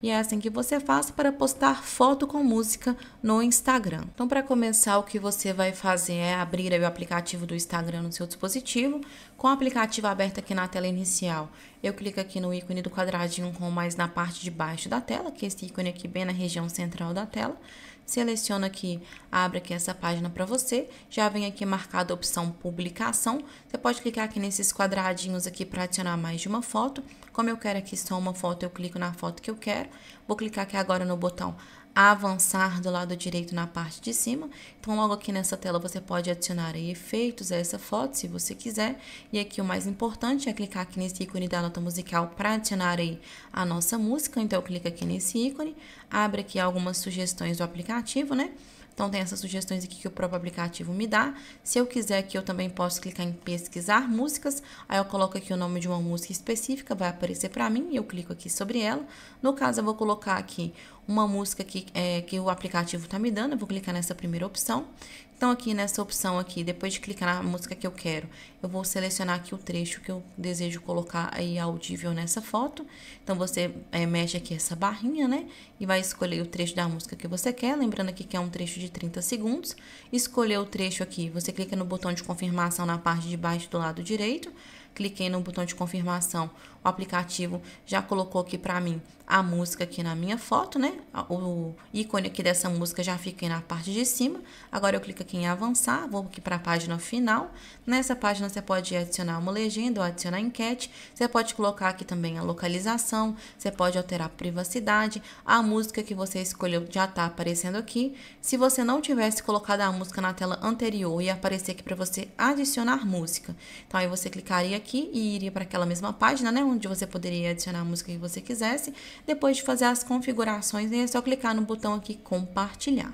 E é assim que você faz para postar foto com música no Instagram. Então, para começar, o que você vai fazer é abrir o aplicativo do Instagram no seu dispositivo. Com o aplicativo aberto aqui na tela inicial, eu clico aqui no ícone do quadradinho com mais na parte de baixo da tela, que é esse ícone aqui bem na região central da tela. Seleciono aqui, abre aqui essa página para você. Já vem aqui marcada a opção publicação. Você pode clicar aqui nesses quadradinhos aqui para adicionar mais de uma foto. Como eu quero aqui só uma foto, eu clico na foto que eu quero. Vou clicar aqui agora no botão avançar do lado direito na parte de cima. Então, logo aqui nessa tela, você pode adicionar efeitos a essa foto, se você quiser. E aqui o mais importante é clicar aqui nesse ícone da nota musical para adicionar aí a nossa música. Então, clica aqui nesse ícone, abre aqui algumas sugestões do aplicativo, né? Então tem essas sugestões aqui que o próprio aplicativo me dá. Se eu quiser aqui, eu também posso clicar em pesquisar músicas. Aí eu coloco aqui o nome de uma música específica, vai aparecer para mim, e eu clico aqui sobre ela. No caso, eu vou colocar aqui uma música que, é, que o aplicativo está me dando, eu vou clicar nessa primeira opção. Então, aqui nessa opção aqui, depois de clicar na música que eu quero, eu vou selecionar aqui o trecho que eu desejo colocar aí audível nessa foto. Então, você é, mexe aqui essa barrinha, né? E vai escolher o trecho da música que você quer. Lembrando aqui que é um trecho de de 30 segundos. Escolher o trecho aqui, você clica no botão de confirmação na parte de baixo do lado direito cliquei no botão de confirmação, o aplicativo já colocou aqui para mim a música aqui na minha foto, né? O ícone aqui dessa música já fica aqui na parte de cima. Agora eu clico aqui em avançar, vou aqui para a página final. Nessa página você pode adicionar uma legenda ou adicionar enquete. Você pode colocar aqui também a localização, você pode alterar a privacidade. A música que você escolheu já está aparecendo aqui. Se você não tivesse colocado a música na tela anterior ia aparecer aqui para você adicionar música, então aí você clicaria aqui aqui e iria para aquela mesma página, né? Onde você poderia adicionar a música que você quisesse. Depois de fazer as configurações, é só clicar no botão aqui compartilhar.